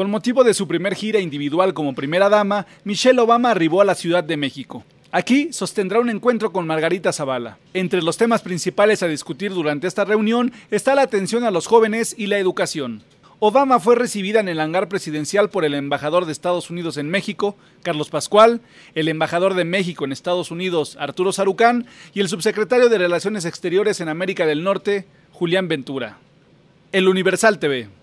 Con motivo de su primer gira individual como primera dama, Michelle Obama arribó a la Ciudad de México. Aquí sostendrá un encuentro con Margarita Zavala. Entre los temas principales a discutir durante esta reunión está la atención a los jóvenes y la educación. Obama fue recibida en el hangar presidencial por el embajador de Estados Unidos en México, Carlos Pascual, el embajador de México en Estados Unidos, Arturo Sarucán, y el subsecretario de Relaciones Exteriores en América del Norte, Julián Ventura. El Universal TV.